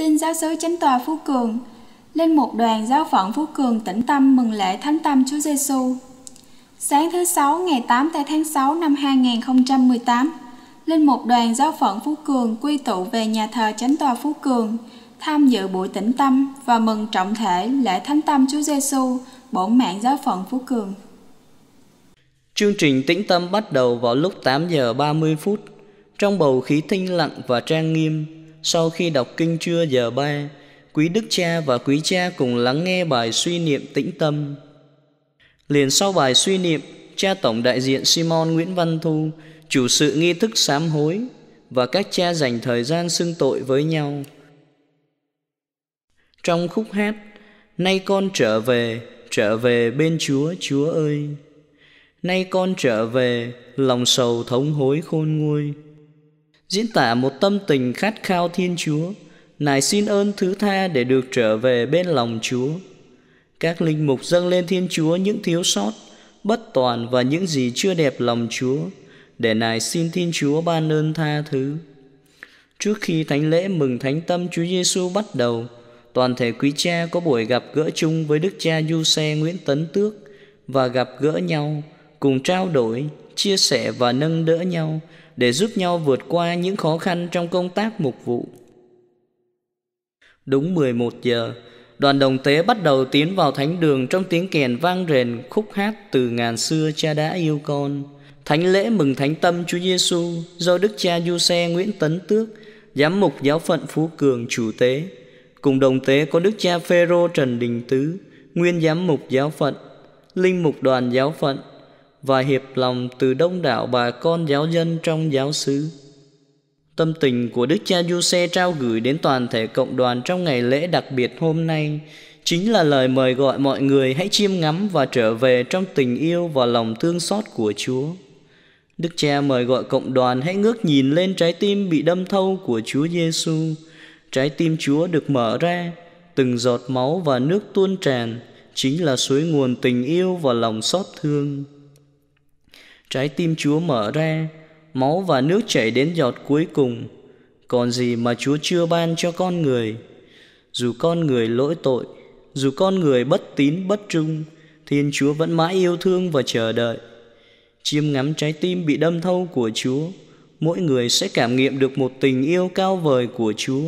tin giáo sứ chánh tòa Phú Cường, lên một đoàn giáo phận Phú Cường tĩnh tâm mừng lễ Thánh Tâm Chúa Giêsu. Sáng thứ Sáu ngày 8 tại tháng 6 năm 2018, lên một Đoàn Giáo phận Phú Cường quy tụ về nhà thờ Chánh tòa Phú Cường, tham dự buổi tĩnh tâm và mừng trọng thể lễ Thánh Tâm Chúa Giêsu, bổn mạng Giáo phận Phú Cường. Chương trình tĩnh tâm bắt đầu vào lúc 8 giờ 30 phút, trong bầu khí thanh lặng và trang nghiêm sau khi đọc kinh trưa giờ ba, quý đức cha và quý cha cùng lắng nghe bài suy niệm tĩnh tâm. Liền sau bài suy niệm, cha tổng đại diện Simon Nguyễn Văn Thu, chủ sự nghi thức sám hối và các cha dành thời gian xưng tội với nhau. Trong khúc hát, nay con trở về, trở về bên Chúa, Chúa ơi. Nay con trở về, lòng sầu thống hối khôn nguôi diễn tả một tâm tình khát khao Thiên Chúa, nài xin ơn thứ tha để được trở về bên lòng Chúa. Các linh mục dâng lên Thiên Chúa những thiếu sót, bất toàn và những gì chưa đẹp lòng Chúa, để nài xin Thiên Chúa ban ơn tha thứ. Trước khi thánh lễ mừng thánh tâm Chúa Giêsu bắt đầu, toàn thể quý cha có buổi gặp gỡ chung với Đức cha Du Xe Nguyễn Tấn Tước và gặp gỡ nhau, cùng trao đổi, chia sẻ và nâng đỡ nhau để giúp nhau vượt qua những khó khăn trong công tác mục vụ. Đúng 11 giờ, đoàn đồng tế bắt đầu tiến vào thánh đường trong tiếng kèn vang rền khúc hát từ ngàn xưa cha đã yêu con. Thánh lễ mừng thánh tâm Chúa Giêsu do Đức cha Giuse Nguyễn Tấn Tước, giám mục giáo phận Phú Cường chủ tế. Cùng đồng tế có Đức cha Phêrô Trần Đình Tứ, nguyên giám mục giáo phận, linh mục đoàn giáo phận và hiệp lòng từ đông đảo bà con giáo dân trong giáo xứ. Tâm tình của Đức Cha Du Xe trao gửi đến toàn thể cộng đoàn trong ngày lễ đặc biệt hôm nay chính là lời mời gọi mọi người hãy chiêm ngắm và trở về trong tình yêu và lòng thương xót của Chúa. Đức Cha mời gọi cộng đoàn hãy ngước nhìn lên trái tim bị đâm thâu của Chúa Giêsu. Trái tim Chúa được mở ra, từng giọt máu và nước tuôn tràn chính là suối nguồn tình yêu và lòng xót thương. Trái tim Chúa mở ra, máu và nước chảy đến giọt cuối cùng. Còn gì mà Chúa chưa ban cho con người? Dù con người lỗi tội, dù con người bất tín bất trung, Thiên Chúa vẫn mãi yêu thương và chờ đợi. Chiêm ngắm trái tim bị đâm thâu của Chúa, mỗi người sẽ cảm nghiệm được một tình yêu cao vời của Chúa,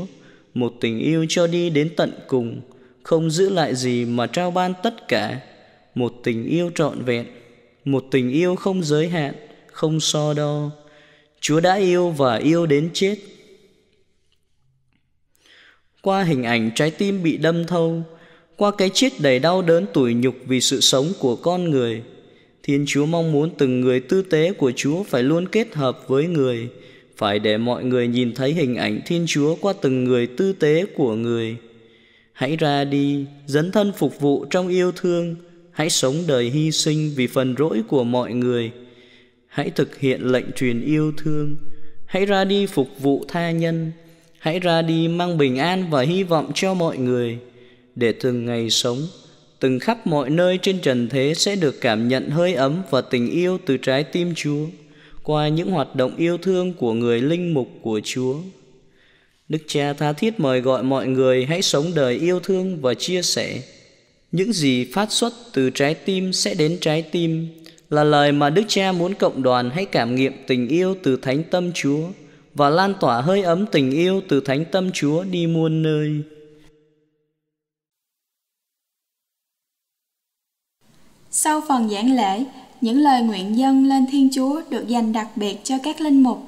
một tình yêu cho đi đến tận cùng, không giữ lại gì mà trao ban tất cả, một tình yêu trọn vẹn một tình yêu không giới hạn, không so đo. Chúa đã yêu và yêu đến chết. Qua hình ảnh trái tim bị đâm thâu, qua cái chết đầy đau đớn tủi nhục vì sự sống của con người, Thiên Chúa mong muốn từng người tư tế của Chúa phải luôn kết hợp với người, phải để mọi người nhìn thấy hình ảnh Thiên Chúa qua từng người tư tế của người. Hãy ra đi, dấn thân phục vụ trong yêu thương, hãy sống đời hy sinh vì phần rỗi của mọi người. Hãy thực hiện lệnh truyền yêu thương, hãy ra đi phục vụ tha nhân, hãy ra đi mang bình an và hy vọng cho mọi người, để từng ngày sống, từng khắp mọi nơi trên trần thế sẽ được cảm nhận hơi ấm và tình yêu từ trái tim Chúa qua những hoạt động yêu thương của người linh mục của Chúa. Đức Cha tha thiết mời gọi mọi người hãy sống đời yêu thương và chia sẻ. Những gì phát xuất từ trái tim sẽ đến trái tim là lời mà Đức Cha muốn cộng đoàn hãy cảm nghiệm tình yêu từ Thánh Tâm Chúa và lan tỏa hơi ấm tình yêu từ Thánh Tâm Chúa đi muôn nơi. Sau phần giảng lễ, những lời nguyện dân lên Thiên Chúa được dành đặc biệt cho các linh mục.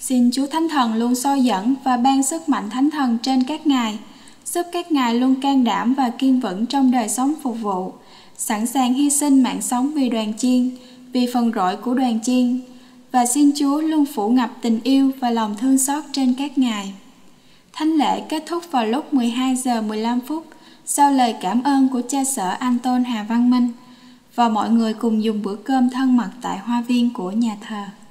Xin Chúa Thánh Thần luôn soi dẫn và ban sức mạnh Thánh Thần trên các ngài – giúp các ngài luôn can đảm và kiên vững trong đời sống phục vụ, sẵn sàng hy sinh mạng sống vì đoàn chiên, vì phần rỗi của đoàn chiên, và xin Chúa luôn phủ ngập tình yêu và lòng thương xót trên các ngài. Thánh lễ kết thúc vào lúc 12 giờ 15 phút sau lời cảm ơn của cha sở Anton Hà Văn Minh và mọi người cùng dùng bữa cơm thân mật tại hoa viên của nhà thờ.